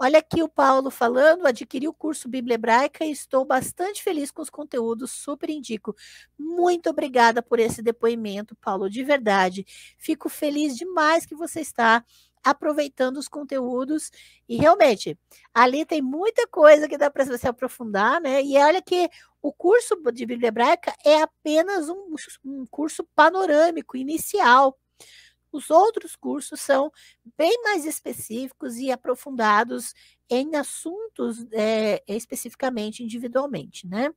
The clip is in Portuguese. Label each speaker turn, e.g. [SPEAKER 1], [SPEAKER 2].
[SPEAKER 1] Olha aqui o Paulo falando, adquiri o curso Bíblia Hebraica e estou bastante feliz com os conteúdos, super indico. Muito obrigada por esse depoimento, Paulo, de verdade. Fico feliz demais que você está aproveitando os conteúdos e realmente ali tem muita coisa que dá para você aprofundar, né? E olha que o curso de Bíblia Hebraica é apenas um, um curso panorâmico inicial os outros cursos são bem mais específicos e aprofundados em assuntos é, especificamente individualmente, né?